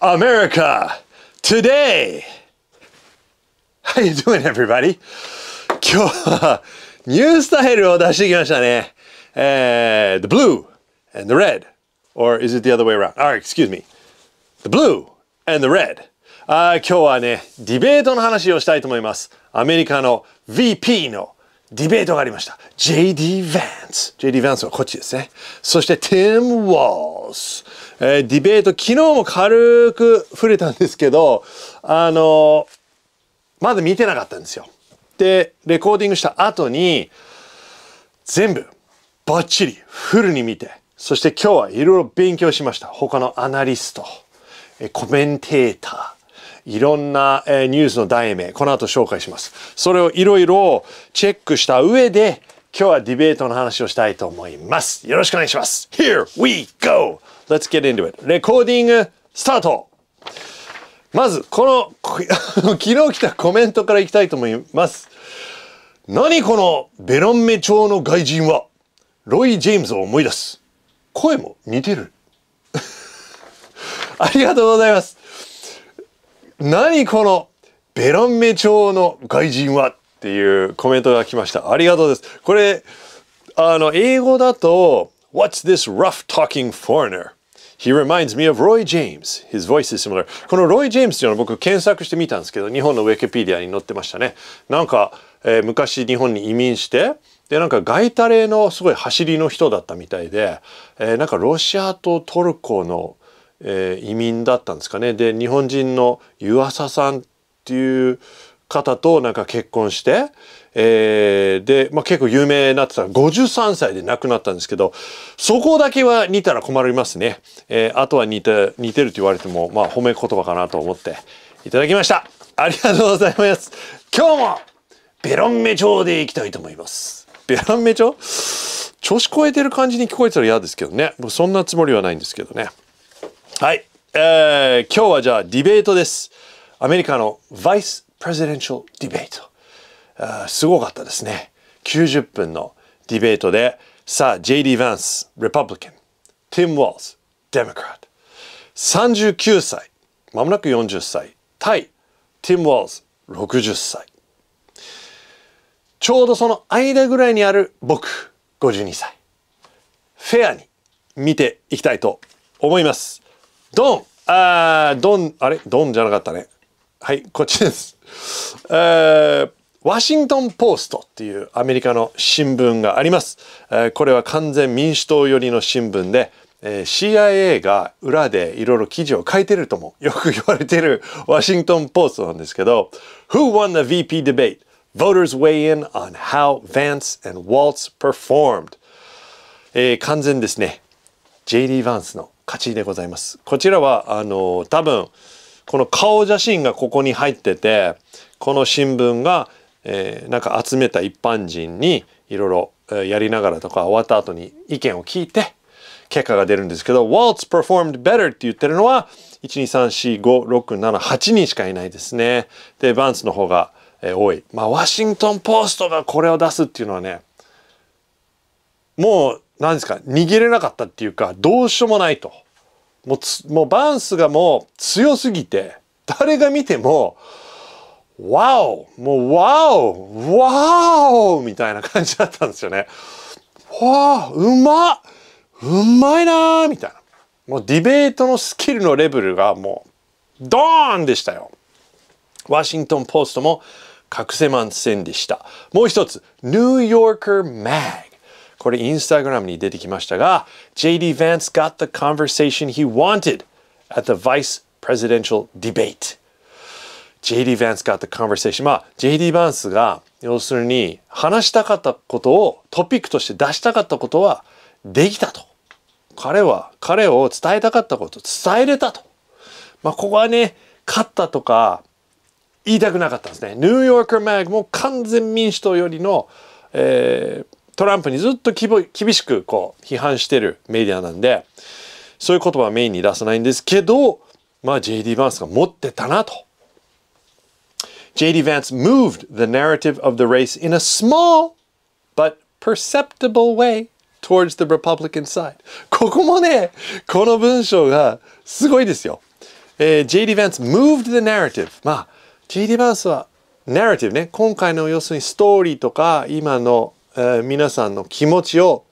America today. How you doing everybody? 今日はニュースタイルを出してきましたね。えー、the blue and the red. Or is it the other way around? Alright, excuse me. The blue and the red. あ今日はね、ディベートの話をしたいと思います。アメリカの VP のディベートがありました。J.D. a n ンス。J.D. a n ンスはこっちですね。そして、ティム・ウォー s えー、ディベート、昨日も軽く触れたんですけど、あのー、まだ見てなかったんですよ。で、レコーディングした後に、全部、バッチリ、フルに見て、そして今日はいろいろ勉強しました。他のアナリスト、コメンテーター、いろんな、えニュースの題名、この後紹介します。それをいろいろチェックした上で、今日はディベートの話をしたいと思います。よろしくお願いします。Here we go!Let's get into it. レコーディングスタートまず、この、昨日来たコメントからいきたいと思います。何このベロンメ調の外人は、ロイ・ジェームズを思い出す。声も似てる。ありがとうございます。何このベランメ町の外人はっていうコメントが来ました。ありがとうです。これ、あの、英語だと、What's this rough talking foreigner? He reminds me of Roy James. His voice is similar. この Roy James っていうのは僕検索してみたんですけど、日本の Wikipedia に載ってましたね。なんか、えー、昔日本に移民して、で、なんか外タレのすごい走りの人だったみたいで、えー、なんかロシアとトルコのえー、移民だったんですかねで日本人の湯浅さんっていう方となんか結婚して、えー、で、まあ、結構有名になってた53歳で亡くなったんですけどそこだけは似たら困りますね、えー、あとは似て似てると言われても、まあ、褒め言葉かなと思っていただきましたありがとうございます今日もベロンメ調でいきたいと思いますベロンメ調調子超えてる感じに聞こえたら嫌ですけどねそんなつもりはないんですけどねはい、えー、今日はじゃあディベートです。アメリカのバイス・プレゼデンシャル・ディベート。あーすごかったですね。90分のディベートで、さあ、J.D. ヴァンス、リパブリカン、ティム・ウォーズ、デモクラット。39歳、まもなく40歳、対ティム・ウォーズ、60歳。ちょうどその間ぐらいにある僕、52歳。フェアに見ていきたいと思います。ドンあドン、あれドンじゃなかったね。はい、こっちです。えー、ワシントン・ポストっていうアメリカの新聞があります。えー、これは完全民主党寄りの新聞で、えー、CIA が裏でいろいろ記事を書いてるともよく言われてる ワシントン・ポストなんですけど Who won the VP debate? Voters weigh in on how Vance and Waltz performed、えー、完全ですね J.D. ヴァンスの勝ちでございます。こちらはあの多分この顔写真がここに入っててこの新聞が、えー、なんか集めた一般人にいろいろやりながらとか終わった後に意見を聞いて結果が出るんですけど Waltz performed better って言ってるのは1234567 8人しかいないですね。でバンスの方が、えー、多い。まあワシントン・ポストがこれを出すっていうのはねもう何ですか、逃げれなかったっていうか、どうしようもないと。もうつ、もうバンスがもう強すぎて、誰が見ても、ワオもうワオワオみたいな感じだったんですよね。わあ、うまうまいなーみたいな。もうディベートのスキルのレベルがもう、ドーンでしたよ。ワシントンポストも隠せませんでした。もう一つ、ニューヨーカーマッグ。これインスタグラムに出てきましたが、JD Vance got the conversation he wanted at the vice presidential debate. JD Vance got the conversation. まあ、JD n ンスが要するに話したかったことをトピックとして出したかったことはできたと。彼は彼を伝えたかったこと伝えれたと。まあ、ここはね、勝ったとか言いたくなかったんですね。ニューヨーカー・マグも完全民主党よりの、えー、トランプにずっと厳しくこう批判してるメディアなんでそういう言葉はメインに出さないんですけどまあ JD バンスが持ってたなと。JD Vance moved the narrative of the race in a small but perceptible way towards the Republican side. ここもね、この文章がすごいですよ。えー、JD Vance moved the narrative. まあ、JD Vance はナラティブね、今回の要するにストーリーとか今のえー、皆さんの気持ちを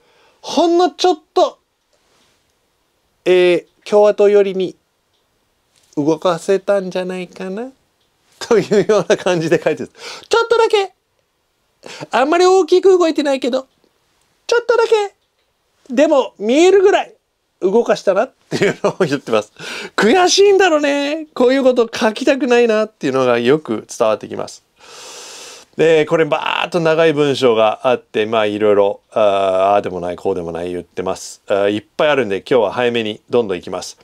ほんのちょっと、えー、共和党寄りに動かせたんじゃないかな というような感じで書いてる。ちょっとだけあんまり大きく動いてないけど、ちょっとだけでも見えるぐらい動かしたなっていうのを言ってます。悔しいんだろうね。こういうこと書きたくないなっていうのがよく伝わってきます。で、これバーっと長い文章があって、まあいろいろ、ああでもない、こうでもない言ってます。いっぱいあるんで、今日は早めにどんどんいきます。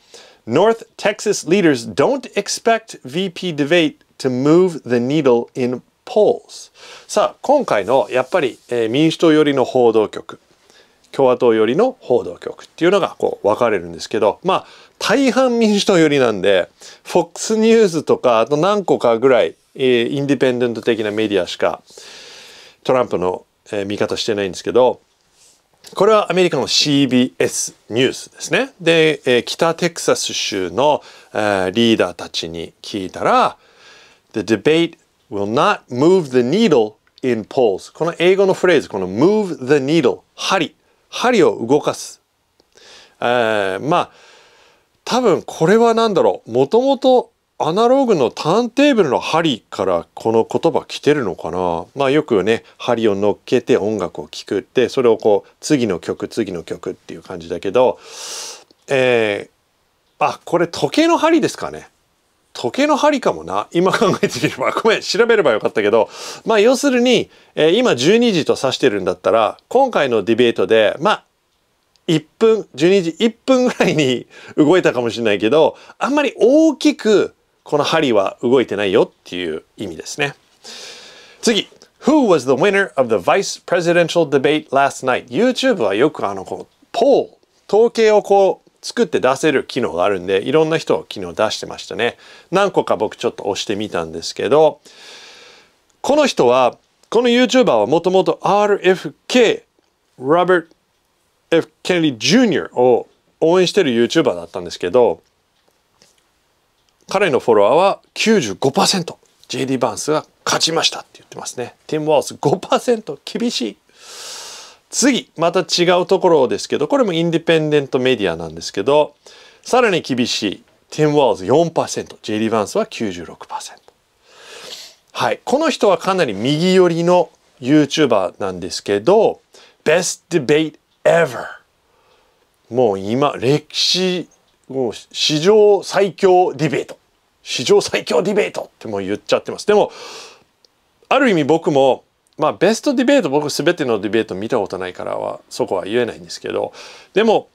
North Texas leaders don't expect VP debate to move the needle in polls. さあ、今回のやっぱり、えー、民主党寄りの報道局、共和党寄りの報道局っていうのがこう分かれるんですけど、まあ大半民主党寄りなんで、FOX ニュースとかあと何個かぐらいえインディペンデント的なメディアしかトランプの、え見方してないんですけどこれはアメリカの CBS ニュースですね。で、え北テキサス州の、えリーダーたちに聞いたら The debate will not move the needle in polls この英語のフレーズこの move the needle 針針を動かす、えー、まあ多分これは何だろうもともとアナログのターンテーブルの針からこの言葉来てるのかなまあよくね針を乗っけて音楽を聴くってそれをこう次の曲次の曲っていう感じだけどえー、あこれ時計の針ですかね時計の針かもな今考えてみれば ごめん調べればよかったけどまあ要するに、えー、今12時と指してるんだったら今回のディベートでまあ1分12時1分ぐらいに動いたかもしれないけどあんまり大きくこの針は動いてないよっていう意味ですね。次 Who was the winner of the vice presidential debate last night? YouTube はよくあの、このポール、統計をこう作って出せる機能があるんで、いろんな人を昨日出してましたね。何個か僕ちょっと押してみたんですけど、この人は、この YouTuber はもともと RFK、Robert F. Kennedy Jr. を応援してる YouTuber だったんですけど、彼のフォロワーは 95%JD バーンスが勝ちましたって言ってますねティム・ワース5%厳しい次また違うところですけどこれもインディペンデントメディアなんですけどさらに厳しいティム・ワーズ 4%JD バーンスは96%はいこの人はかなり右寄りの YouTuber なんですけど Best Debate Ever もう今歴史もう史上最強ディベート史上最強ディベートってもう言っちゃってますでもある意味僕もまあベストディベート僕全てのディベート見たことないからはそこは言えないんですけどでも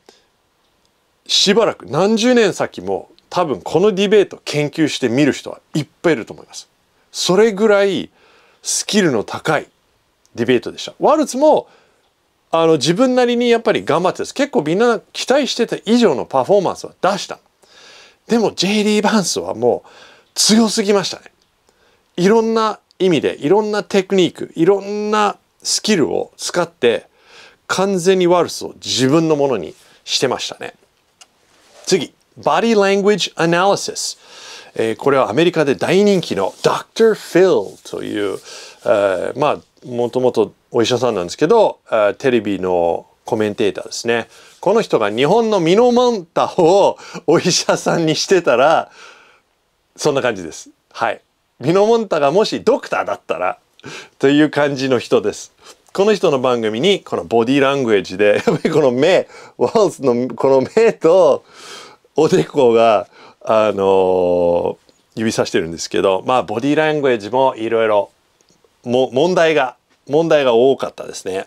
しばらく何十年先も多分このディベート研究して見る人はいっぱいいると思います。それぐらいスキルの高いディベートでした。ワルツもあの自分なりにやっぱり頑張ってです結構みんな期待してた以上のパフォーマンスは出したでも J リー・バンスはもう強すぎましたねいろんな意味でいろんなテクニックいろんなスキルを使って完全にワルスを自分のものにしてましたね次 Body Language Analysis、えこれはアメリカで大人気の Dr. Phil というえー、まあもともとお医者さんなんですけど、えー、テレビのコメンテーターですねこの人が日本のミノモンタをお医者さんにしてたらそんな感じですはいミノモンタがもしドクターだったらという感じの人ですこの人の番組にこのボディーラングエッジでやっぱりこの目ワーズのこの目とおでこがあのー、指さしてるんですけどまあボディーラングエッジもいろいろも問題が問題が多かったですね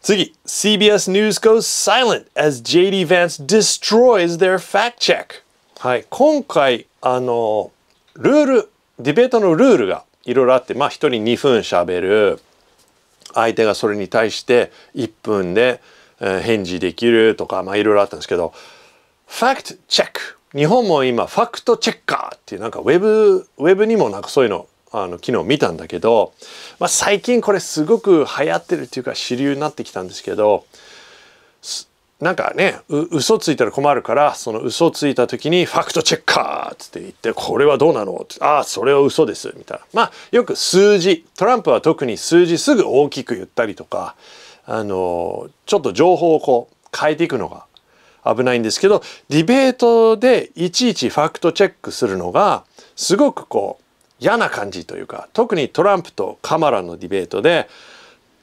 次 CBS News goes silent as JD Vance destroys their fact check はい今回あのルールディベートのルールがいろいろあってまあ1人2分しゃべる相手がそれに対して1分で返事できるとかまあいろいろあったんですけどファクトチェック日本も今ファクトチェッカーっていうなんかウェブウェブにもなんかそういうのあの昨日見たんだけど、まあ、最近これすごく流行ってるっていうか主流になってきたんですけどなんかね嘘ついたら困るからその嘘ついた時に「ファクトチェッカー」っつって言って「これはどうなの?」って「ああそれは嘘です」みたいなまあよく数字トランプは特に数字すぐ大きく言ったりとかあのちょっと情報をこう変えていくのが危ないんですけどディベートでいちいちファクトチェックするのがすごくこう嫌な感じというか特にトランプとカマラのディベートで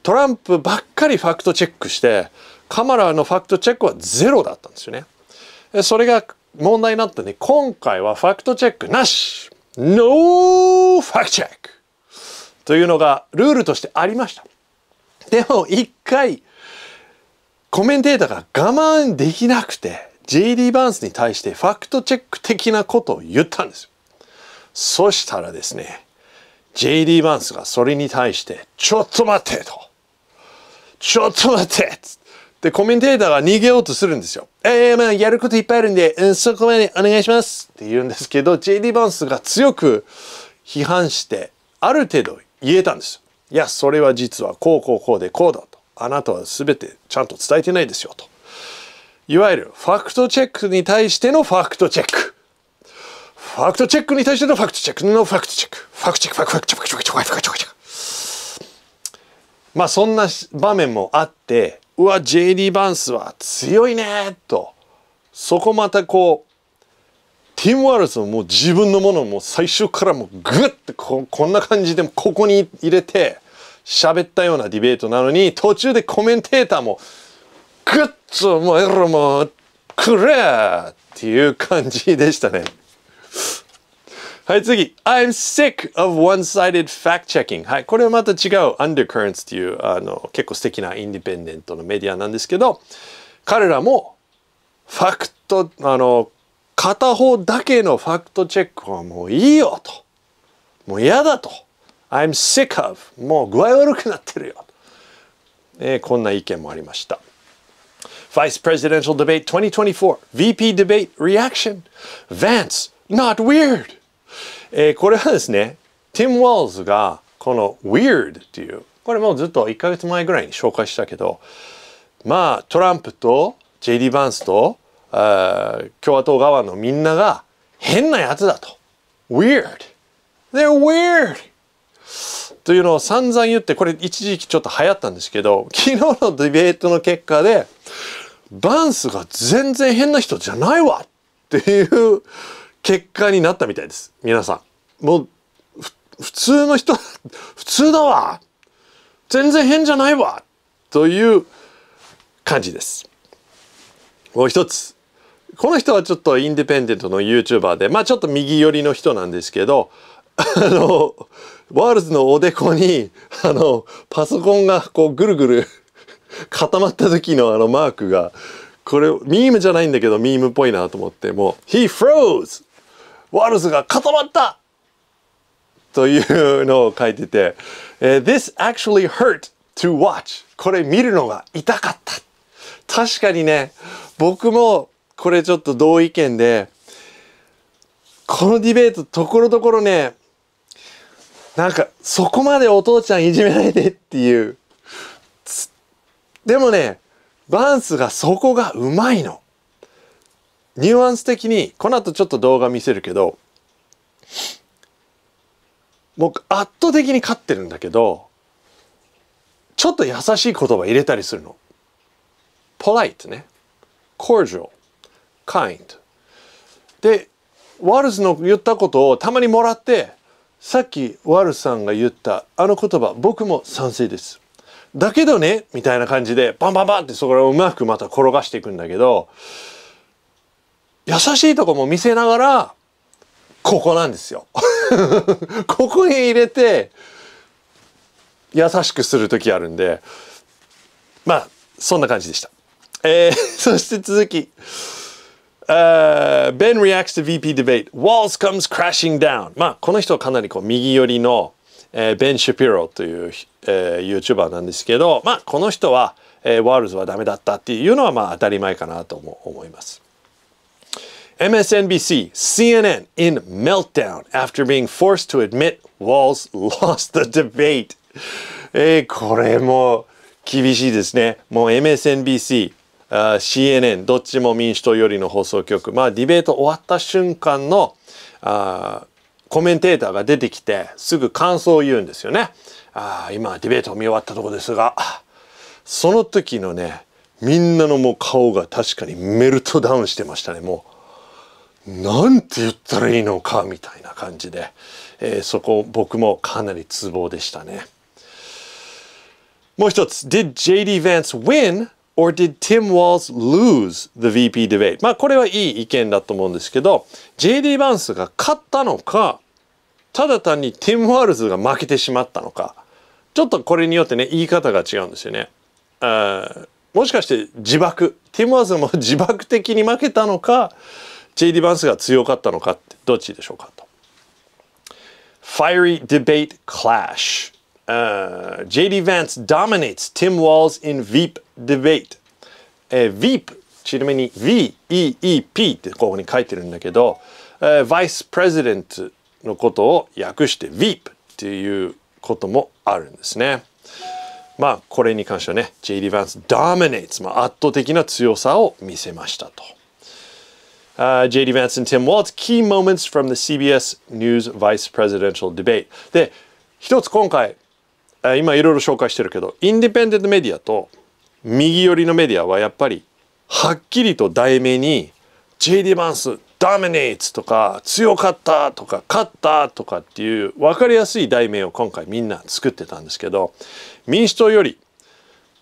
トランプばっかりファクトチェックしてカマラのファクトチェックはゼロだったんですよね。それが問題になったんで今回はファクトチェックなし !No ファクトチェックというのがルールとしてありました。でも一回コメンテーターが我慢できなくて JD バンスに対してファクトチェック的なことを言ったんですよ。そしたらですね JD バンスがそれに対して「ちょっと待って」と「ちょっと待って」っつって。で、コメンテーターが逃げようとするんですよ。ええー、まあ、やることいっぱいあるんで、うん、そこまでお願いしますって言うんですけど、JD バンスが強く批判して、ある程度言えたんですよ。いや、それは実はこうこうこうでこうだと。あなたは全てちゃんと伝えてないですよと。いわゆるファクトチェックに対してのファクトチェック。ファクトチェックに対してのファクトチェックのファクトチェック。ファクトチェック、ファクトチェック、ファクトチェック、ファクトチェック、ファクトチェック。まあそんな場面もあって、うわ、JD バンスは強いねと。そこまたこう、ティム・ワールズももう自分のものも最初からもうグッてここんな感じでここに入れて喋ったようなディベートなのに途中でコメンテーターもグッともうエロもくれっていう感じでしたね。はい、次。I'm sick of one-sided fact checking. はい、これはまた違う Undercurrents っていうあの結構素敵なインディペンデントのメディアなんですけど、彼らもファクト、あの、片方だけのファクトチェックはもういいよと。もう嫌だと。I'm sick of. もう具合悪くなってるよ。えー、こんな意見もありました。Vice Presidential Debate 2024 VP Debate Reaction Vance Not Weird えー、これはですね、ティム・ウォ l l がこの Weird っていう、これもうずっと1ヶ月前ぐらいに紹介したけど、まあトランプと JD バンスとあ共和党側のみんなが変なやつだと。Weird! They're weird! というのを散々言ってこれ一時期ちょっと流行ったんですけど昨日のディベートの結果でバンスが全然変な人じゃないわっていう結果になったみたいです皆さんもう普通の人 普通だわ全然変じゃないわという感じですもう一つこの人はちょっとインディペンデントの YouTuber でまあちょっと右寄りの人なんですけど あのワールズのおでこにあのパソコンがこうぐるぐる 固まった時のあのマークがこれミームじゃないんだけどミームっぽいなと思ってもう「He froze!」ワルスが固まったというのを書いてて、え This actually hurt to watch これ見るのが痛かった確かにね僕もこれちょっと同意見でこのディベートところどころねなんかそこまでお父ちゃんいじめないでっていうでもねバンスがそこがうまいのニュアンス的にこの後ちょっと動画見せるけど僕圧倒的に勝ってるんだけどちょっと優しい言葉入れたりするの。ポライトね。コージ d i a l k i でワルスの言ったことをたまにもらってさっきワルスさんが言ったあの言葉僕も賛成です。だけどねみたいな感じでバンバンバンってそこらをうまくまた転がしていくんだけど優しいとこも見せながら、ここなんですよ。ここに入れて、優しくするときあるんで、まあ、そんな感じでした。えー、そして続き。Uh, ben reacts to VP debate. Walls comes crashing down. まあ、この人はかなりこう右寄りの、えー、Shapiro という、えー、YouTuber なんですけど、まあ、この人は、えー、ワールズはダメだったっていうのはまあ当たり前かなとも思います。MSNBC, CNN in meltdown after being forced to admit Walls lost the debate. えー、これも厳しいですね。もう MSNBC、CNN、どっちも民主党よりの放送局。まあディベート終わった瞬間のあコメンテーターが出てきてすぐ感想を言うんですよね。あ今ディベートを見終わったとこですが、その時のね、みんなのもう顔が確かにメルトダウンしてましたね、もう。なんて言ったらいいのかみたいな感じで、えー、そこ僕もかなり都合でしたね。もう一つ、Did JD Vance win or did Tim Walls lose the VP debate? まあこれはいい意見だと思うんですけど、JD バンスが勝ったのか、ただ単にティム・ワールズが負けてしまったのか、ちょっとこれによってね、言い方が違うんですよね。あもしかして自爆、ティム・ワールズも自爆的に負けたのか、J・ ディバンスが強かったのかってどっちでしょうかと。Fiery debate clash. Uh, JD Vance dominates Tim Walls in Veep debate. えー、Veep ちなみに VEEP ってここに書いてるんだけど、えー、President のことを訳して Veep っていうこともあるんですね。まあこれに関してはね JD Vance dominates、まあ、圧倒的な強さを見せましたと。あ JD Vance and Tim Walz key moments from the CBS News Vice Presidential Debate で一つ今回今いろいろ紹介してるけどインディペンデントメディアと右寄りのメディアはやっぱりはっきりと題名に JD バンスダミネイツとか強かったとか勝ったとかっていう分かりやすい題名を今回みんな作ってたんですけど民主党より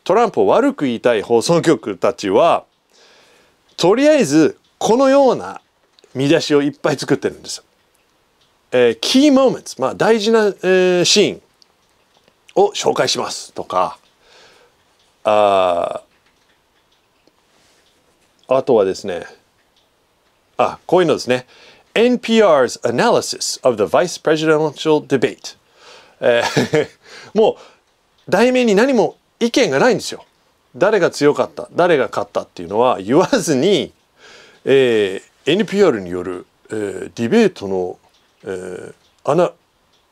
トランプを悪く言いたい放送局たちはとりあえずこのような見出しをいっぱい作ってるんです。えー、キーモーメンツ、まあ、大事な、えー、シーンを紹介しますとかああとはですねあこういうのですね NPR's analysis of the vice presidential debate、えー、もう題名に何も意見がないんですよ誰が強かった誰が勝ったっていうのは言わずにえー、NPR による、えー、ディベートの、えー、アナ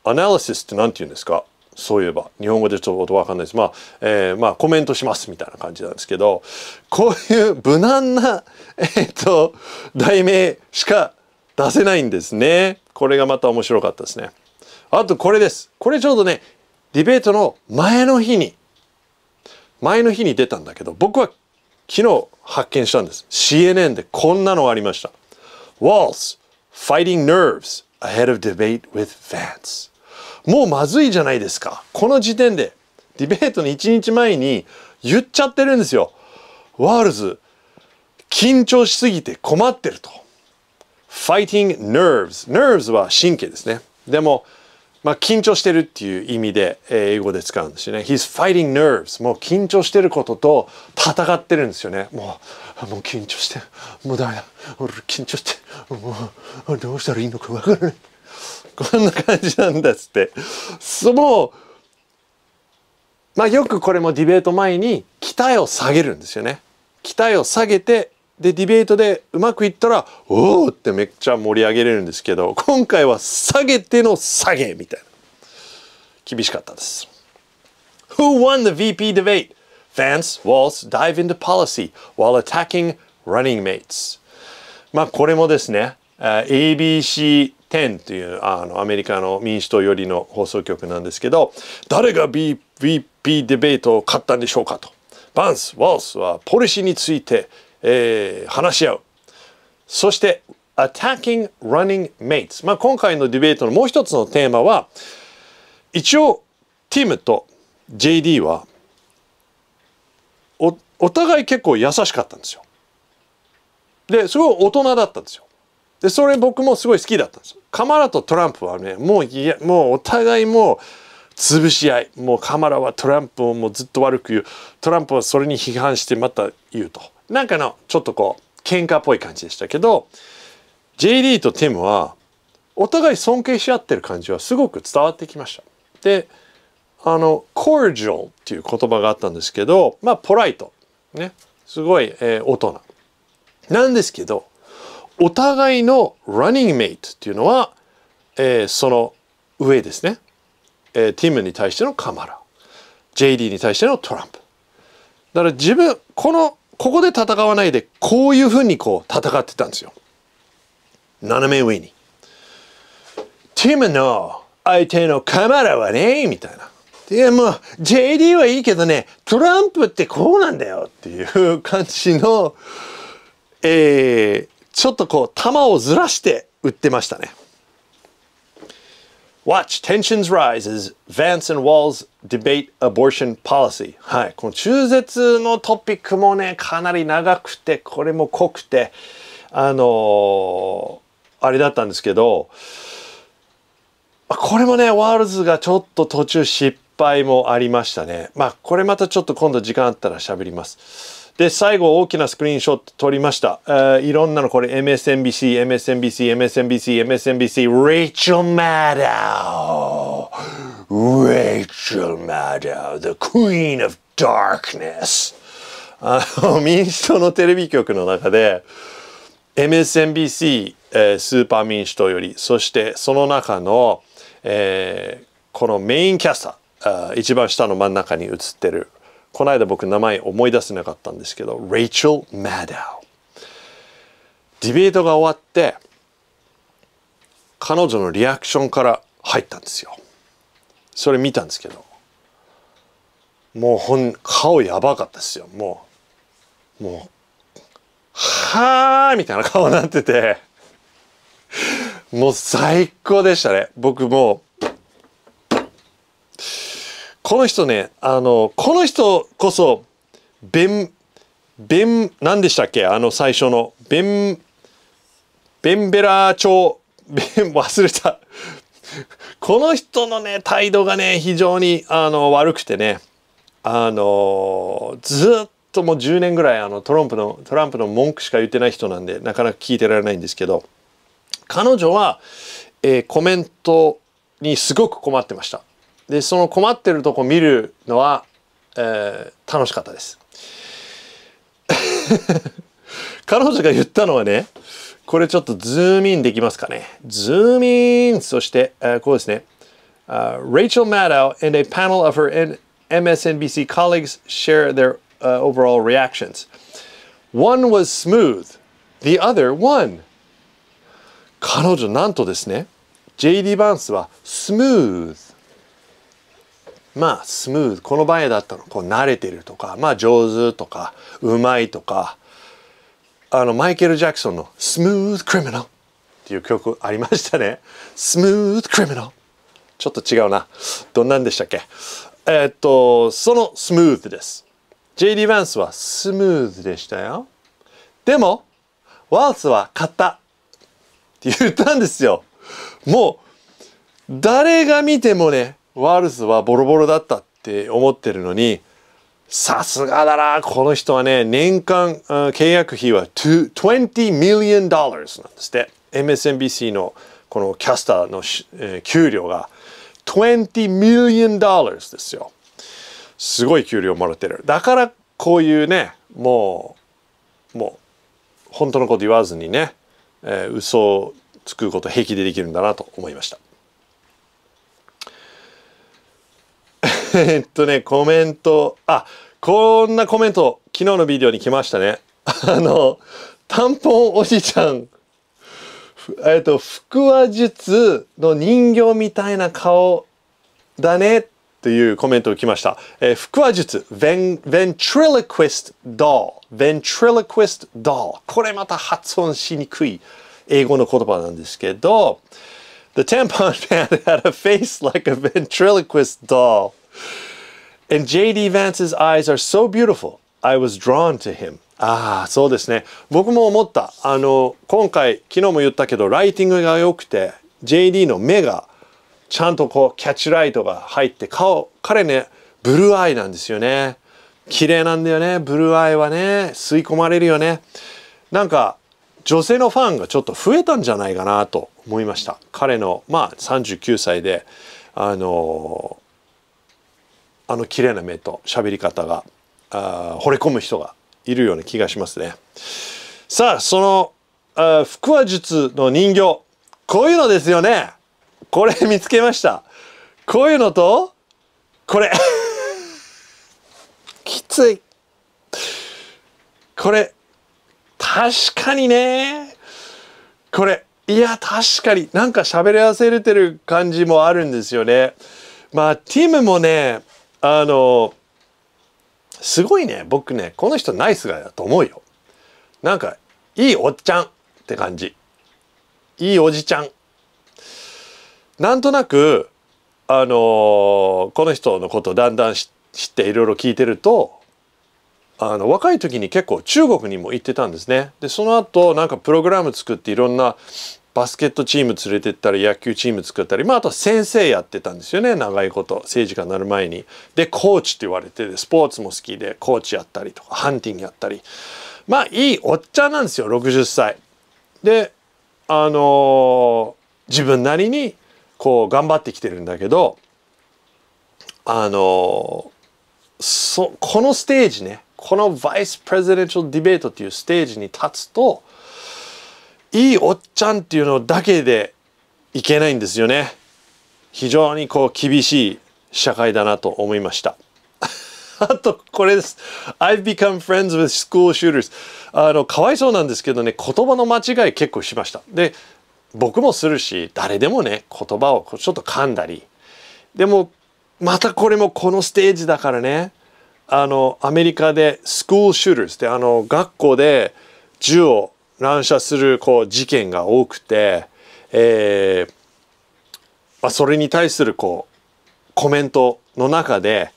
アナリシスって何て言うんですかそういえば日本語でちょっと分かんないですまあ、えー、まあコメントしますみたいな感じなんですけどこういう無難な、えー、っと題名しか出せないんですねこれがまた面白かったですねあとこれですこれちょうどねディベートの前の日に前の日に出たんだけど僕は昨日発見したんです CNN でこんなのありました Walls fighting nerves ahead of debate with Vance もうまずいじゃないですかこの時点でディベートの1日前に言っちゃってるんですよワールズ緊張しすぎて困ってると fighting nerves nerves は神経ですねでもまあ、緊張してるっていう意味で、英語で使うんですよね。He's fighting nerves. もう緊張してることと戦ってるんですよね。もう、もう緊張して、もうダメだ。俺緊張して、もうどうしたらいいのかわからない。こんな感じなんですって。そのまあよくこれもディベート前に期待を下げるんですよね。期待を下げてでディベートでうまくいったら「おお!」ってめっちゃ盛り上げれるんですけど今回は下げての下げみたいな厳しかったです。Who won the VP debate? Vance Walls dive into policy while attacking running mates まあこれもですね ABC10 というあのアメリカの民主党寄りの放送局なんですけど誰が VP ディベートを勝ったんでしょうかとバンス・ワースはポリシーについてえー、話し合うそして attacking running mates、まあ、今回のディベートのもう一つのテーマは一応ティムと JD はおお互い結構優しかったんですよですごい大人だったんですよでそれ僕もすごい好きだったんですカマラとトランプはねもういやもうお互いもう潰し合いもうカマラはトランプをもうずっと悪く言うトランプはそれに批判してまた言うとなんかのちょっとこう喧嘩っぽい感じでしたけど JD とティムはお互い尊敬し合ってる感じはすごく伝わってきました。であの「cordial」っていう言葉があったんですけどまあポライトねすごい、えー、大人なんですけどお互いの running mate っていうのは、えー、その上ですね、えー、ティムに対してのカマラ JD に対してのトランプだから自分このここで戦わないでこういうふうにこう戦ってたんですよ斜め上にティムの相手のカメラはねみたいなでもう JD はいいけどねトランプってこうなんだよっていう感じのえー、ちょっとこう球をずらして打ってましたね Watch tensions rise as Vance and Walls debate abortion policy. はい。この中絶のトピックもね、かなり長くて、これも濃くて、あのー、あれだったんですけど、これもね、ワールズがちょっと途中失敗もありましたね。まあ、これまたちょっと今度時間あったら喋ります。で、最後大きなスクリーンショット撮りました。えー、いろんなのこれ MSNBC、MSNBC、MSNBC、MSNBC、レイチェル・マダウレイチェル・マダウ The Queen of Darkness あの、民主党のテレビ局の中で MSNBC、えー、スーパー民主党より、そしてその中の、えー、このメインキャスター、一番下の真ん中に映ってるこの間僕名前思い出せなかったんですけど Rachel Maddow ディベートが終わって彼女のリアクションから入ったんですよそれ見たんですけどもうほん顔やばかったですよもうもうはあみたいな顔になっててもう最高でしたね僕もうこの人ねあのこの人こそベンベン何でしたっけあの最初のベンベンベラ朝ベン忘れたこの人のね態度がね非常にあの悪くてねあのずっともう10年ぐらいあのトランプのトランプの文句しか言ってない人なんでなかなか聞いてられないんですけど彼女は、えー、コメントにすごく困ってました。でその困ってるとこ見るのは、えー、楽しかったです彼女が言ったのはねこれちょっとズームインできますかねズームインそして、えー、こうですね、Rachel Maddow and a panel of her MSNBC colleagues share their、uh, overall reactions One was smooth The other one 彼女なんとですね JD バンスはスムーズまあスムーズこの場合だったのこう慣れてるとかまあ上手とかうまいとかあのマイケル・ジャクソンの「スムーズ・クリミナル」っていう曲ありましたね「スムーズ・クリミナル」ちょっと違うなどんなんでしたっけえー、っとそのスムーズです JD バンスはスムーズでしたよでもワースは買ったって言ったんですよもう誰が見てもねワールズはボロボロだったって思ってるのにさすがだなこの人はね年間契約費は20 million dollars なんですって MSNBC のこのキャスターの、えー、給料が20 million dollars ですよすごい給料もらってるだからこういうねもうもう本当のこと言わずにね、えー、嘘をつくこと平気でできるんだなと思いましたえっとね、コメント、あ、こんなコメント、昨日のビデオに来ましたね。あの、タンポンおじちゃん、えっと、腹話術の人形みたいな顔だねというコメントを来ました。えー、腹話術、ventriloquist doll。ventriloquist doll。これまた発音しにくい英語の言葉なんですけど、The tampon man had a face like a ventriloquist doll. And J.D. Vance's eyes are so beautiful. I was drawn to him. ああ、そうですね。僕も思った。あの、今回、昨日も言ったけど、ライティングが良くて、JD の目が、ちゃんとこう、キャッチライトが入って、顔、彼ね、ブルーアイなんですよね。綺麗なんだよね。ブルーアイはね、吸い込まれるよね。なんか、女性のファンがちょっと増えたんじゃないかなと思いました。彼の、まあ、39歳で、あのーあの綺麗な目と喋り方があ惚れ込む人がいるような気がしますねさあそのあ腹話術の人形こういうのですよねこれ見つけましたこういうのとこれ きついこれ確かにねこれいや確かになんか喋り忘れてる感じもあるんですよねまあティムもねあのすごいね僕ねこの人ナイスガイだと思うよなんかいいおっちゃんって感じいいおじちゃんなんとなくあのー、この人のことをだんだん知っていろいろ聞いてるとあの若い時に結構中国にも行ってたんですねでその後なんかプログラム作っていろんなバスケットチーム連れてったり野球チーム作ったり、まあ、あと先生やってたんですよね長いこと政治家になる前に。でコーチって言われてスポーツも好きでコーチやったりとかハンティングやったりまあいいおっちゃんなんですよ60歳。であのー、自分なりにこう頑張ってきてるんだけどあのー、そこのステージねこのバイス・プレゼデンシャル・ディベートっていうステージに立つといいおっちゃんっていうのだけでいけないんですよね非常にこう厳しい社会だなと思いました あとこれです I've become friends with school shooters あのかわいそうなんですけどね言葉の間違い結構しましたで僕もするし誰でもね言葉をちょっと噛んだりでもまたこれもこのステージだからねあのアメリカでスクールシューターズってあの学校で銃を乱射するこう事件が多くて、えーまあ、それに対するこうコメントの中で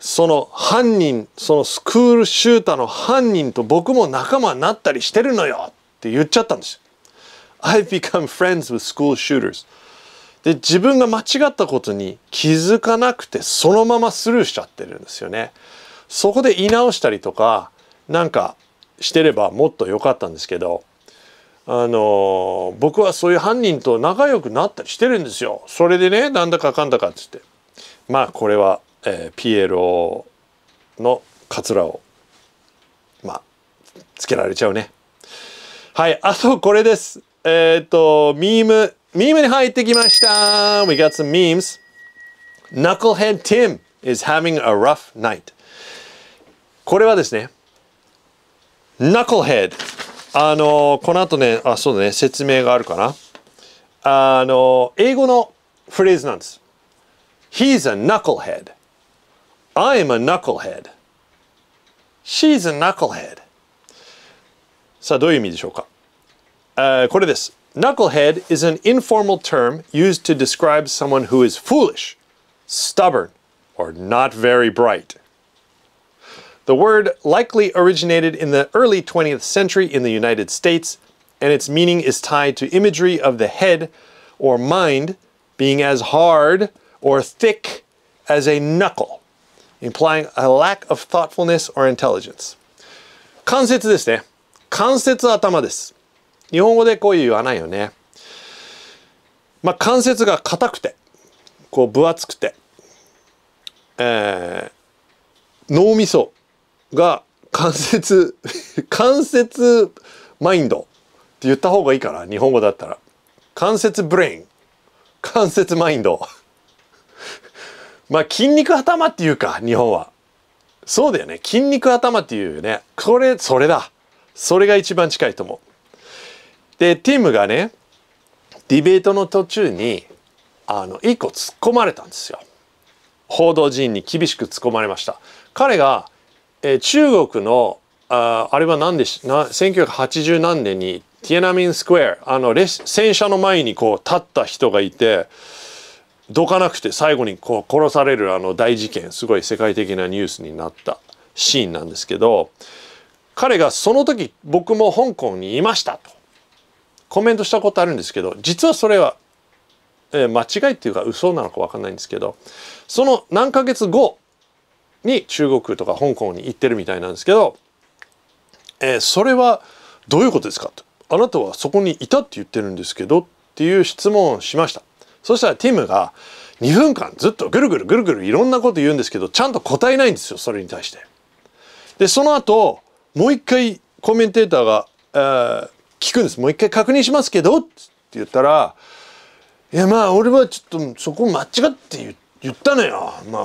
その犯人そのスクールシューターの犯人と僕も仲間になったりしてるのよって言っちゃったんですよ。I've become friends with school shooters. で自分が間違ったことに気づかなくてそのままスルーしちゃってるんですよね。そこで言い直したりとかなんかしてればもっと良かったんですけどあの僕はそういう犯人と仲良くなったりしてるんですよそれでねなんだかかんだかっつってまあこれは、えー、ピエロのカツラをまあつけられちゃうねはいあとこれですえっ、ー、とミームミームに入ってきました We got some memes Knucklehead Tim is having a rough night これはですね knucklehead。あの、この後ね、あ、そうだね、説明があるかな。あの、英語のフレーズなんです。He's a knucklehead. I'm a knucklehead. She's a knucklehead. さあ、どういう意味でしょうか。Uh, これです。Knucklehead is an informal term used to describe someone who is foolish, stubborn, or not very bright. The word likely originated in the early 20th century in the United States, and its meaning is tied to imagery of the head or mind being as hard or thick as a knuckle, implying a lack of thoughtfulness or intelligence. 関節ですね。関節頭です。日本語でこういう言わないよね。まあ、関節が硬くて、こう分厚くて、えー、脳みそが関節 関節マインドって言った方がいいかな日本語だったら関節ブレイン関節マインド まあ筋肉頭っていうか日本はそうだよね筋肉頭っていうねこれそれだそれが一番近いと思うでティムがねディベートの途中にあの一個突っ込まれたんですよ報道陣に厳しく突っ込まれました彼がえー、中国のああれは何でしな1980何年にティエナミンスクエアあの戦車の前にこう立った人がいてどかなくて最後にこう殺されるあの大事件すごい世界的なニュースになったシーンなんですけど彼がその時僕も香港にいましたとコメントしたことあるんですけど実はそれは、えー、間違いっていうか嘘なのか分かんないんですけどその何ヶ月後に中国とか香港に行ってるみたいなんですけど、えー、それはどういうことですかと。あなたはそこにいたって言ってるんですけどっていう質問をしました。そしたらティムが2分間ずっとぐるぐるぐるぐるいろんなこと言うんですけどちゃんと答えないんですよそれに対して。でその後もう一回コメンテーターが、えー、聞くんですもう一回確認しますけどって言ったらいやまあ俺はちょっとそこ間違って言ったのよ。まあ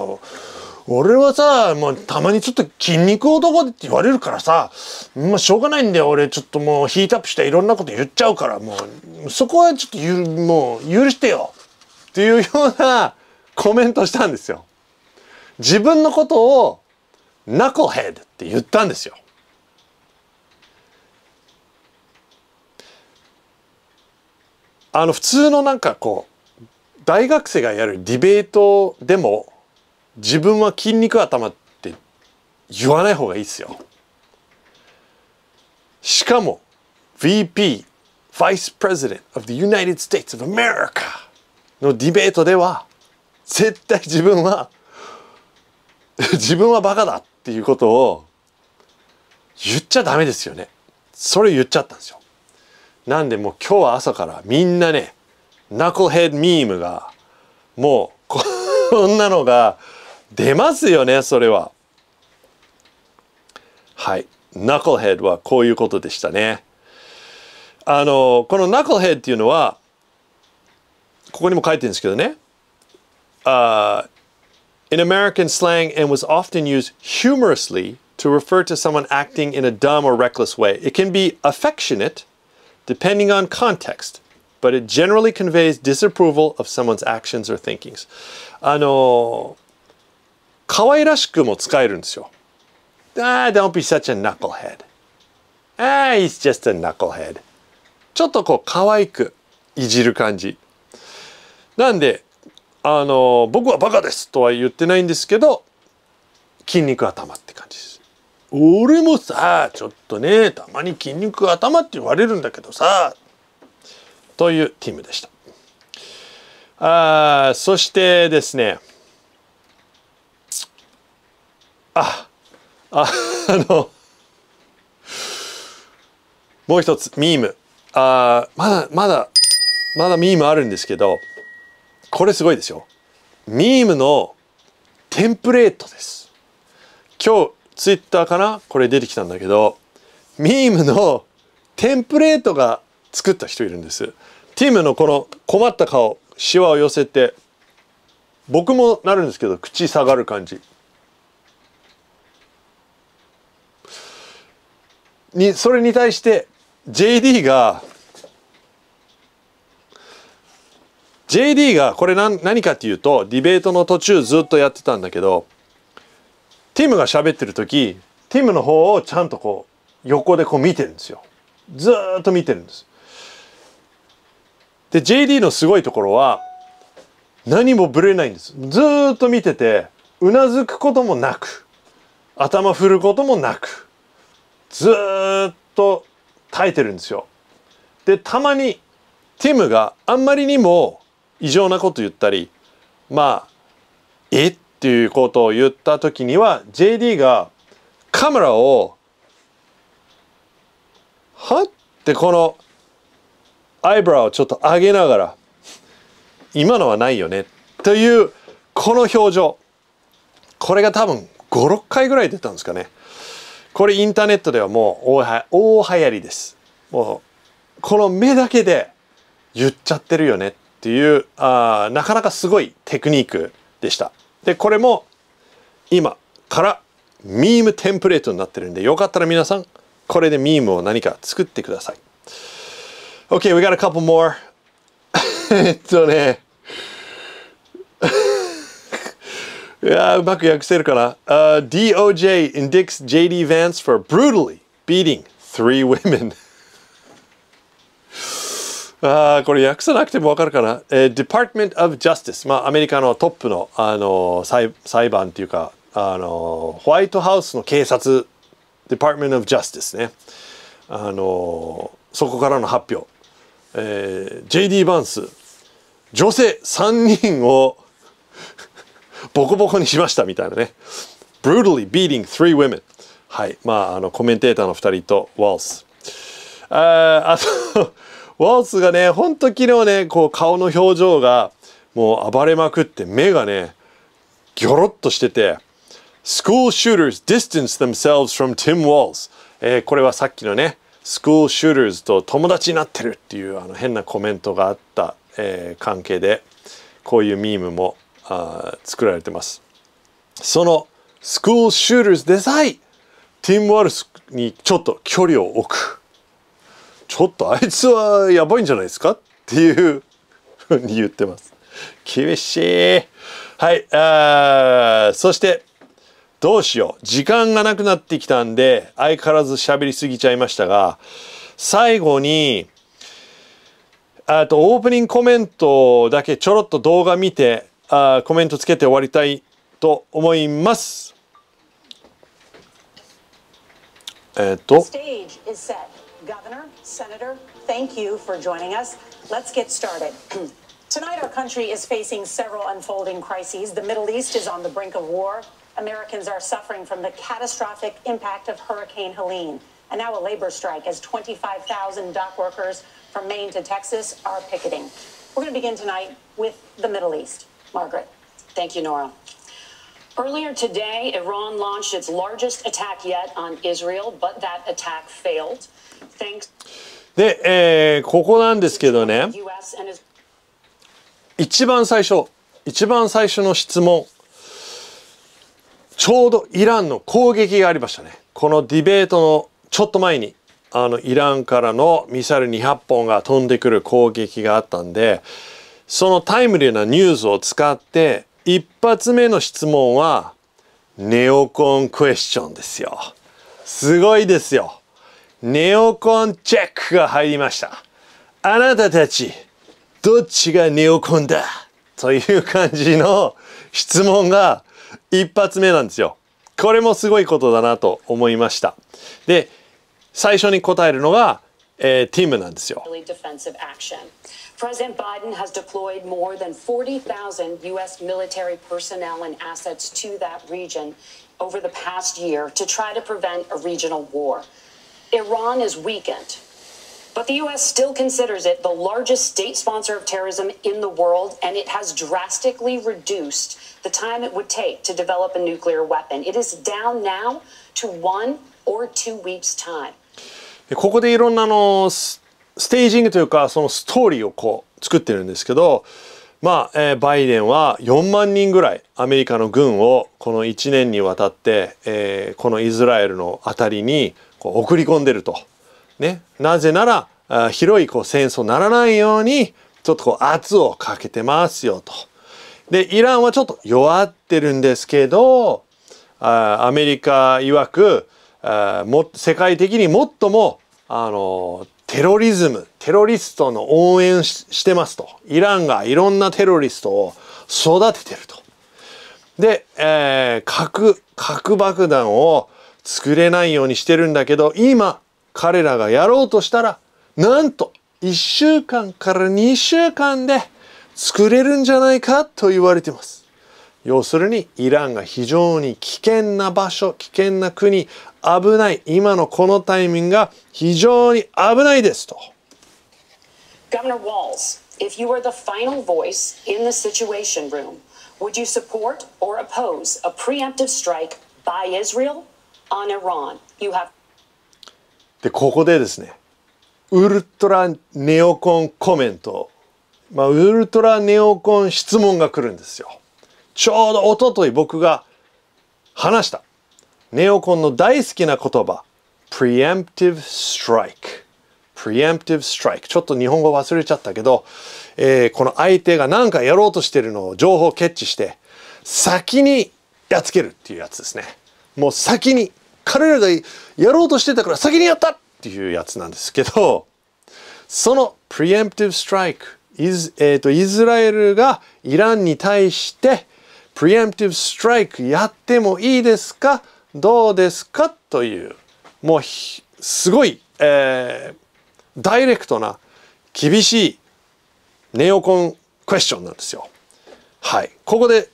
俺はさ、もうたまにちょっと筋肉男って言われるからさ、まあしょうがないんだよ。俺ちょっともうヒートアップしていろんなこと言っちゃうから、もう、そこはちょっとゆもう許してよ。っていうようなコメントしたんですよ。自分のことをナコヘッドって言ったんですよ。あの普通のなんかこう大学生がやるディベートでも自分は筋肉頭って言わない方がいいですよしかも VP Vice President of the United States of America のディベートでは絶対自分は 自分はバカだっていうことを言っちゃダメですよねそれ言っちゃったんですよなんでもう今日は朝からみんなねナルヘッドミームがもうこんなのが出ますよねそれははいナコルヘッドはこういうことでしたねあのこのナコルヘッドっていうのはここにも書いてるんですけどね、uh, In American slang and was often used humorously to refer to someone acting in a dumb or reckless way. It can be affectionate depending on context, but it generally conveys disapproval of someone's actions or thinkings. あの可愛らしくも使えるんですよ。ああ、don't be such a knucklehead. Ah, he's just a knucklehead. ちょっとこう可愛くいじる感じ。なんで、あの、僕はバカですとは言ってないんですけど、筋肉頭って感じです。俺もさ、ちょっとね、たまに筋肉頭って言われるんだけどさ、というティムでした。ああそしてですねああのもう一つミームあまだまだまだミームあるんですけどこれすごいですよミームのテンプレートです今日ツイッターかなこれ出てきたんだけどミームのテンプレートが作った人いるんですティムのこの困った顔シワを寄せて僕もなるんですけど口下がる感じにそれに対して JD が JD がこれ何何かっていうとディベートの途中ずっとやってたんだけどティムが喋ってる時ティムの方をちゃんとこう横でこう見てるんですよ。ずっと見てるんです。で JD のすごいところは何もぶれないんです。ずっと見ててうなずくこともなく頭振ることもなくずっと耐えてるんですよ。でたまにティムがあんまりにも異常なこと言ったりまあ「えっ?」ていうことを言った時には JD がカメラを「はっ?」てこのアイブラをちょっと上げながら「今のはないよね」というこの表情これが多分56回ぐらい出たんですかね。これインターネットではもう大はやりですもうこの目だけで言っちゃってるよねっていうあなかなかすごいテクニックでしたでこれも今からミームテンプレートになってるんでよかったら皆さんこれでミームを何か作ってください OK we got a couple more えっとねいやうまく訳せるかな。Uh, DOJ indicts JD Vance for brutally beating three women. あこれ訳さなくてもわかるかな、えー、Department of Justice、まあ、アメリカのトップの、あのー、裁判というか、あのホワイトハウスの警察 Department of Justice ね、あのそこからの発表、えー、JD Vance 女性3人をボコボコにしましたみたいなね。brutally beating three women はい。まあ、あの、コメンテーターの2人と、ォルス。ああと、ー スがね、ほんと昨日ね、こう、顔の表情が、もう暴れまくって、目がね、ギョロッとしてて、School shooters distance themselves from Tim Walls、えー、これはさっきのね、School shooters と友達になってるっていうあの変なコメントがあった、えー、関係で、こういうミームもあ作られてますそのスクールシューターでさえティム・ワルスにちょっと距離を置くちょっとあいつはやばいんじゃないですかっていうふうに言ってます厳しいはいあそしてどうしよう時間がなくなってきたんで相変わらず喋りすぎちゃいましたが最後にあとオープニングコメントだけちょろっと動画見てあコメントつけて終わりたいと思います。えっ、ー、と。Governor, Senator, thank you Let's get started. Tonight, our country is facing several unfolding crises. The Middle East is on the brink of war. Americans are suffering from the catastrophic impact of Hurricane Helene. And now a labor strike as 25,000 dock workers from Maine to Texas are picketing. We're going to begin tonight with the Middle East. Margaret. Thank you, Nora. Earlier today, Iran launched its largest attack yet on Israel, but that attack failed. Thanks. で、えー、ここなんですけどね、一番最初、一番最初の質問、ちょうどイランの攻撃がありましたね。このディベートのちょっと前に、あの、イランからのミサイル200本が飛んでくる攻撃があったんで、そのタイムリーなニュースを使って一発目の質問はネオコンクエスチョンですよすごいですよネオコンチェックが入りましたあなたたちどっちがネオコンだという感じの質問が一発目なんですよこれもすごいことだなと思いましたで最初に答えるのが、えー、ティムなんですよ President Biden has deployed more than 40,000 U.S. military personnel and assets to that region over the past year to try to prevent a regional war. Iran is weakened, but the U.S. still considers it the largest state sponsor of terrorism in the world, and it has drastically reduced the time it would take to develop a nuclear weapon. It is down now to one or two weeks' time. ここでいろんなのステージングというかそのストーリーをこう作ってるんですけどまあ、えー、バイデンは4万人ぐらいアメリカの軍をこの1年にわたって、えー、このイスラエルの辺りにこう送り込んでると。ね、なぜならあ広いこう戦争にならないようにちょっとこう圧をかけてますよと。でイランはちょっと弱ってるんですけどあアメリカ曰くあも世界的に最もあのテロリズムテロリストの応援してますとイランがいろんなテロリストを育ててるとで、えー、核核爆弾を作れないようにしてるんだけど今彼らがやろうとしたらなんと1週間から2週間で作れるんじゃないかと言われてます要するにイランが非常に危険な場所危険な国危ない今のこのタイミングが非常に危ないですと。Governor Walls, if you were the final voice in the Situation Room, would you support or oppose a preemptive strike by Israel on Iran? You have でここでですねウルトラネオコンコメント、まあ、ウルトラネオコン質問が来るんですよ。ちょうどおととい僕が話したネオコンの大好きな言葉 preemptive strike preemptive strike ちょっと日本語忘れちゃったけど、えー、この相手が何かやろうとしてるのを情報をキャッチして先にやっつけるっていうやつですねもう先に彼らがやろうとしてたから先にやったっていうやつなんですけどその preemptive strike イズ,、えーとイスラエルがイランに対して preemptive strike やってもいいですかどうですかというもうすごい、えー、ダイレクトな厳しいネオコンクエスチョンなんですよ。はい。ここで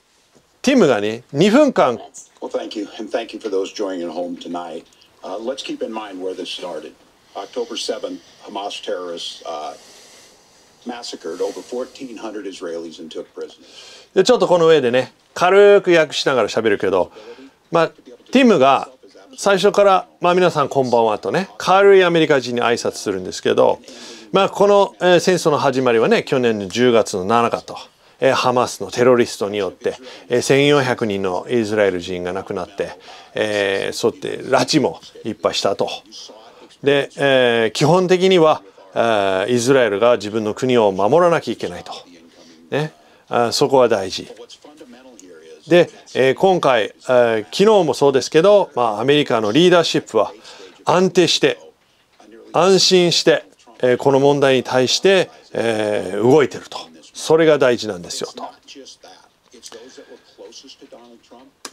ティムがね2分間 Well, thank you, and thank you for those joining at home tonight. Uh, let's keep in mind where this started. October 7th, Hamas terrorists uh, massacred over 1,400 Israelis and took prisoners. でちょっとこの上でね、軽く訳しながら喋るけどまあティムが最初から「まあ、皆さんこんばんは」とね軽いアメリカ人に挨拶するんですけど、まあ、この、えー、戦争の始まりはね去年の10月の7日と、えー、ハマスのテロリストによって、えー、1,400人のイスラエル人が亡くなって、えー、そって拉致もいっぱいしたと。で、えー、基本的には、えー、イスラエルが自分の国を守らなきゃいけないと。ね、あそこは大事。で、えー、今回、えー、昨日もそうですけど、まあ、アメリカのリーダーシップは安定して安心して、えー、この問題に対して、えー、動いてるとそれが大事なんですよと。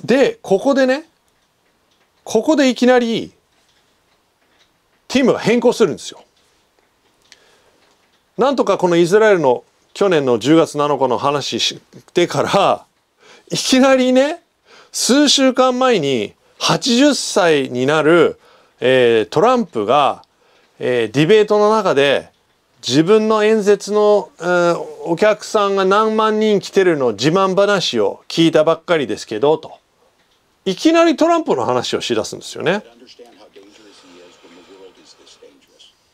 でここでねここでいきなりティムが変更するんですよ。なんとかこのイスラエルの去年の10月7日の話してからいきなりね数週間前に80歳になる、えー、トランプが、えー、ディベートの中で自分の演説の、えー、お客さんが何万人来てるの自慢話を聞いたばっかりですけどといきなりトランプの話をしだすんですよね。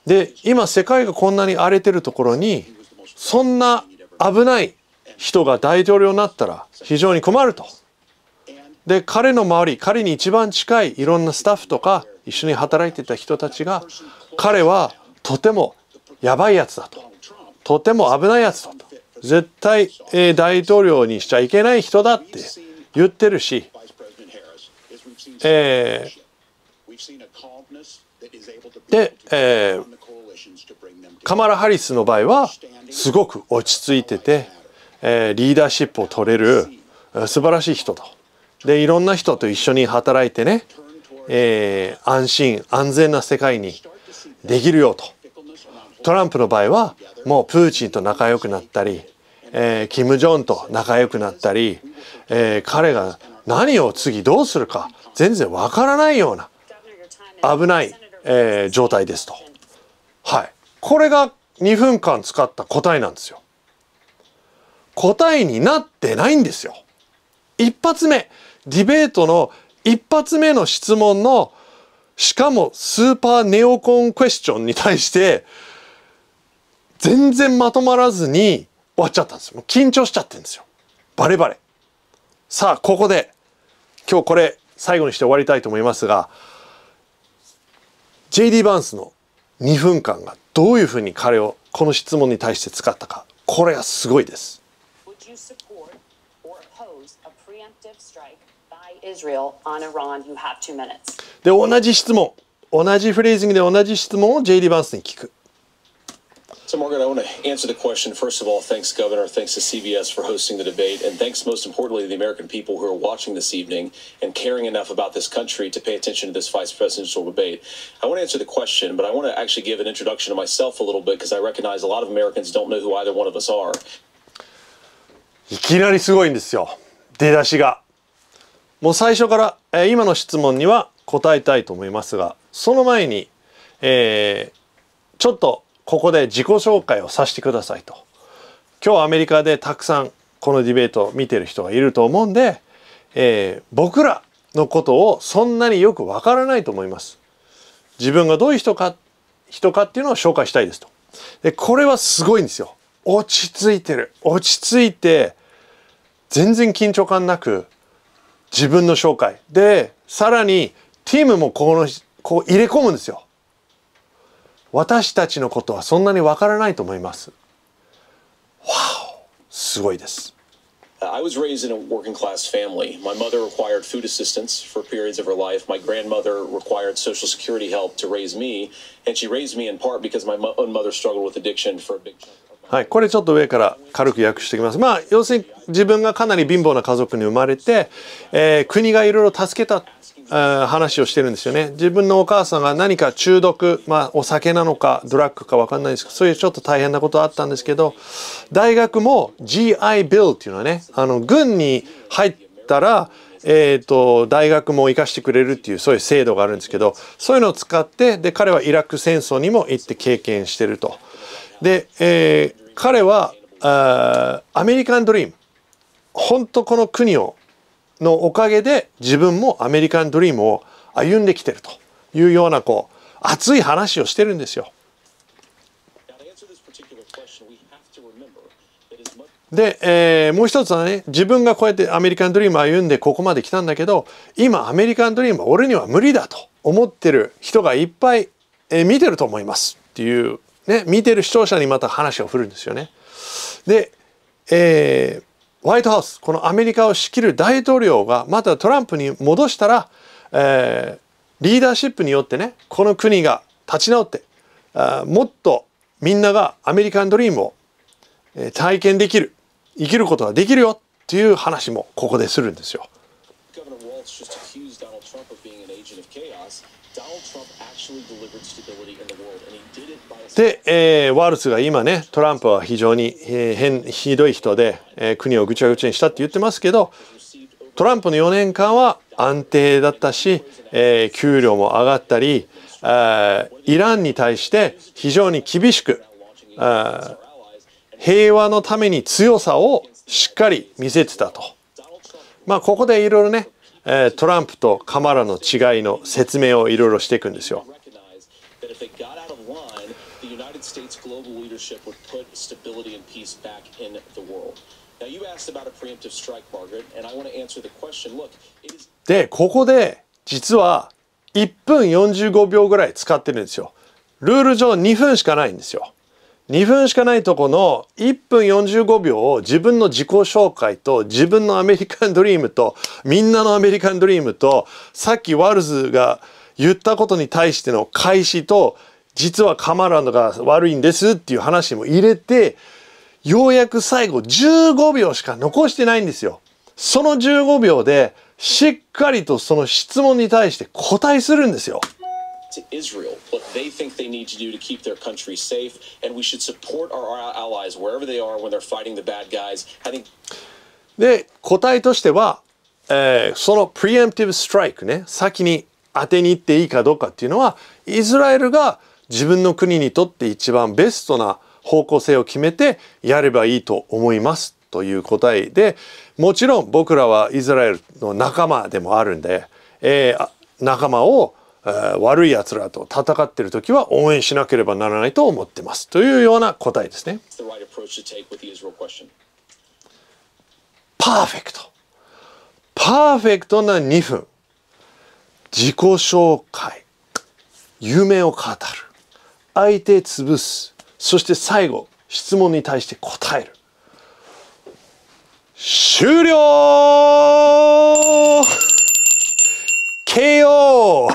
で今世界がこんなに荒れてるところにそんな危ない人が大統領になったら非常に困ると。で彼の周り彼に一番近いいろんなスタッフとか一緒に働いてた人たちが彼はとてもやばいやつだととても危ないやつだと絶対、えー、大統領にしちゃいけない人だって言ってるし、えー、で、えー、カマラ・ハリスの場合はすごく落ち着いててえー、リーダーシップを取れる素晴らしい人と。でいろんな人と一緒に働いてね、えー、安心安全な世界にできるよと。トランプの場合はもうプーチンと仲良くなったり、えー、キム・ジョンと仲良くなったり、えー、彼が何を次どうするか全然わからないような危ない、えー、状態ですと。はい。これが2分間使った答えなんですよ。答えになってないんですよ。一発目、ディベートの一発目の質問の、しかもスーパーネオコンクエスチョンに対して、全然まとまらずに終わっちゃったんですよ。緊張しちゃってるんですよ。バレバレ。さあ、ここで、今日これ最後にして終わりたいと思いますが、JD バーンスの2分間がどういうふうに彼をこの質問に対して使ったか、これがすごいです。Israel on Iran, you have two minutes. で、同じ質問。同じフレーズングで同じ質問を Margaret, I want to answer the question. First of all, thanks, Governor. Thanks to CBS for hosting the debate. And thanks, most importantly, to the American people who are watching this evening and caring enough about this country to pay attention to this vice presidential debate. I want to answer the question, but I want to actually give an introduction to myself a little bit because I recognize a lot of Americans don't know who either one of us are. いきなりすごいんですよ。出だしが。もう最初から、えー、今の質問には答えたいと思いますが、その前に、えー、ちょっとここで自己紹介をさせてくださいと。今日アメリカでたくさんこのディベートを見てる人がいると思うんで、えー、僕らのことをそんなによくわからないと思います。自分がどういう人か、人かっていうのを紹介したいですと。で、これはすごいんですよ。落ち着いてる。落ち着いて、全然緊張感なく、自分の紹介でさらにチームもこのこう入れ込むんですよ私たちのことはそんなにわからないと思いますわおすごいです I was raised in a working class family. My mother required food assistance for periods of her life. My grandmother required Social Security help to raise me, and she raised me in part because my own mother struggled with addiction for a big chunk. はい、これちょっと上から軽く訳していきます。まあ、要するに自分がかなり貧乏な家族に生まれて、えー、国がいろいろ助けた話をしてるんですよね。自分のお母さんが何か中毒、まあ、お酒なのかドラッグか分かんないですけど、そういうちょっと大変なことあったんですけど、大学も GI Bill っていうのはね、あの、軍に入ったら、えーと大学も生かしてくれるっていうそういう制度があるんですけどそういうのを使ってで彼はイラク戦争にも行って経験してるとで、えー、彼はあアメリカンドリーム本当この国をのおかげで自分もアメリカンドリームを歩んできてるというようなこう熱い話をしてるんですよ。で、えー、もう一つはね自分がこうやってアメリカンドリーム歩んでここまで来たんだけど今アメリカンドリームは俺には無理だと思ってる人がいっぱい、えー、見てると思いますっていうね、見てる視聴者にまた話を振るんですよね。で、えー、ホワイトハウスこのアメリカを仕切る大統領がまたトランプに戻したら、えー、リーダーシップによってねこの国が立ち直ってあもっとみんながアメリカンドリームを、え体験できる生きることができるよっていう話もここでするんですよ。Donald Trump actually delivered stability in the world, and he で、えー、ワルツが今ねトランプは非常に、えー、変ひどい人で、えー、国をぐちゃぐちゃにしたって言ってますけどトランプの4年間は安定だったし、えー、給料も上がったりあイランに対して非常に厳しくあ平和のために強さをしっかり見せてたと。まあここでいろいろね、えトランプとカマラの違いの説明をいろいろしていくんですよ。United States' global leadership would put stability and peace back in the world. Now, you asked about a preemptive strike, Margaret, and I want to answer the question. Look, it is. で、ここで、実は1分45秒ぐらい使ってるんですよ。ルール上2分しかないんですよ。2分しかないとこの1分45秒を自分の自己紹介と自分のアメリカンドリームとみんなのアメリカンドリームとさっきワルズが言ったことに対しての開始と実はカマランドが悪いんですっていう話も入れてようやく最後15秒しか残してないんですよ。その15秒でしっかりとその質問に対して答えするんですよ。to Israel what they think they need to do to keep their country safe, and we should support our allies wherever they are when they're fighting the bad guys. I think. で答えとしては、えー、そのプリエムティブストライクね先に当てに行っていいかどうかっていうのはイスラエルが自分の国にとって一番ベストな方向性を決めてやればいいと思いますという答えでもちろん僕らはイスラエルの仲間でもあるんで、えー、仲間を、悪いやつらと戦ってる時は応援しなければならないと思ってますというような答えですね。パーフェクトパーフェクトな2分自己紹介夢を語る相手潰すそして最後質問に対して答える終了 KO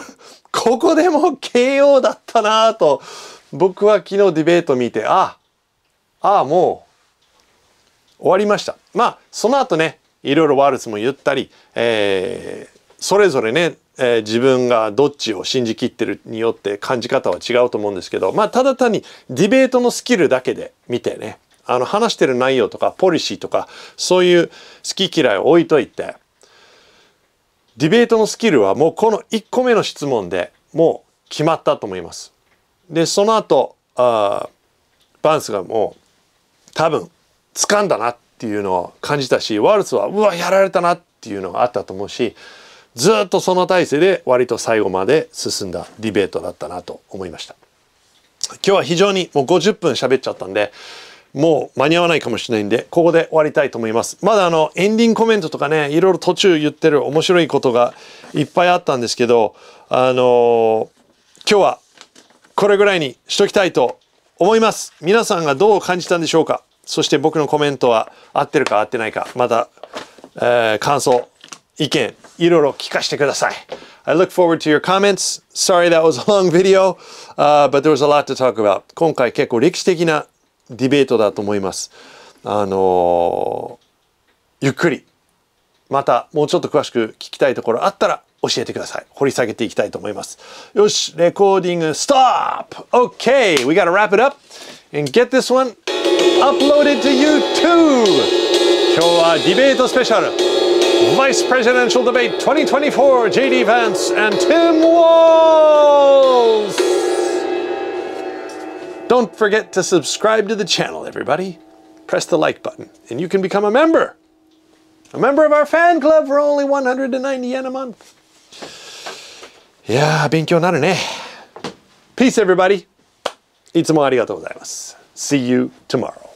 ここでも KO だったなぁと僕は昨日ディベート見てあああもう終わりましたまあその後ねいろいろワールツも言ったり、えー、それぞれねえー、自分がどっちを信じきってるによって感じ方は違うと思うんですけど、まあ、ただ単にディベートのスキルだけで見てねあの話してる内容とかポリシーとかそういう好き嫌いを置いといてディベートのスキルはもうこの1個目の質問でもう決まったと思います。でその後あバンスがもう多分掴んだなっていうのを感じたしワルツはうわやられたなっていうのがあったと思うしずっとその体制で割と最後まで進んだディベートだったなと思いました今日は非常にもう50分喋っちゃったんでもう間に合わないかもしれないんでここで終わりたいと思いますまだあのエンディングコメントとかねいろいろ途中言ってる面白いことがいっぱいあったんですけどあのー、今日はこれぐらいにしときたいと思います皆さんがどう感じたんでしょうかそして僕のコメントは合ってるか合ってないかまた、えー、感想意見いろいろ聞かせてください。I look forward to your comments. Sorry that was a long video,、uh, but there was a lot to talk about. 今回結構歴史的なディベートだと思います。あのー、ゆっくり、またもうちょっと詳しく聞きたいところあったら教えてください。掘り下げていきたいと思います。よし、レコーディングストップ !Okay, we gotta wrap it up and get this one uploaded to YouTube! 今日はディベートスペシャル Vice Presidential Debate 2024, J.D. Vance and Tim Walls. Don't forget to subscribe to the channel, everybody. Press the like button, and you can become a member. A member of our fan club for only 190 yen a month. Yeah, Peace, everybody. See you tomorrow.